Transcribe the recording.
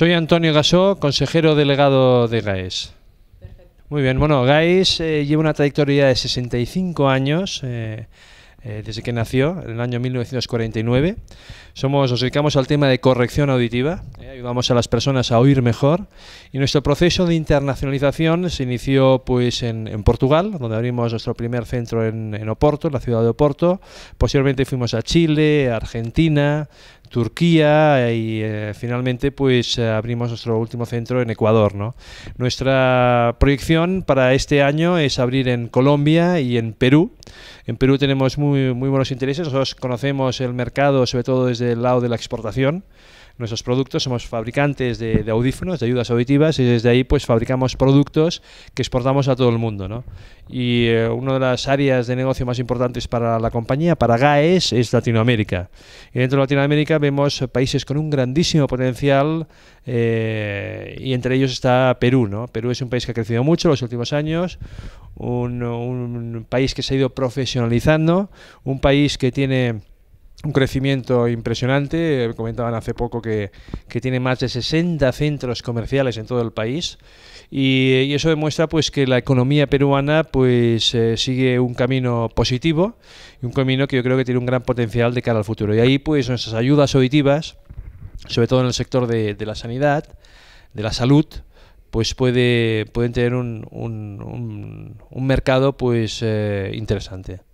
Soy Antonio Gasó, consejero delegado de GAES. Muy bien, bueno, GAES eh, lleva una trayectoria de 65 años. Eh, eh, desde que nació, en el año 1949. Somos, nos dedicamos al tema de corrección auditiva, ayudamos a las personas a oír mejor y nuestro proceso de internacionalización se inició pues, en, Portugal, donde abrimos nuestro primer centro en, en, Oporto, en la ciudad de Oporto. Posteriormente fuimos a Chile, a Argentina, Turquía eh, y eh, finalmente pues eh, abrimos nuestro último centro en Ecuador. ¿no? Nuestra proyección para este año es abrir en Colombia y en Perú. En Perú tenemos muy, muy buenos intereses, nosotros conocemos el mercado sobre todo desde el lado de la exportación nuestros productos, somos fabricantes de, audífonos, de ayudas auditivas y desde ahí pues fabricamos productos que exportamos a todo el mundo. ¿no? Y una de las áreas de negocio más importantes para la compañía, para GAES, es Latinoamérica. Y dentro de Latinoamérica vemos países con un grandísimo potencial eh, y entre ellos está Perú. ¿no? Perú es un país que ha crecido mucho en los últimos años, un país que se ha ido profesionalizando, un país que tiene un crecimiento impresionante. Comentaban hace poco que, tiene más de 60 centros comerciales en todo el país y, eso demuestra pues que la economía peruana pues eh, sigue un camino positivo un camino que yo creo que tiene un gran potencial de cara al futuro. Y ahí pues nuestras ayudas auditivas, sobre todo en el sector de, la sanidad, de la salud, pues puede, pueden tener un, mercado pues eh, interesante.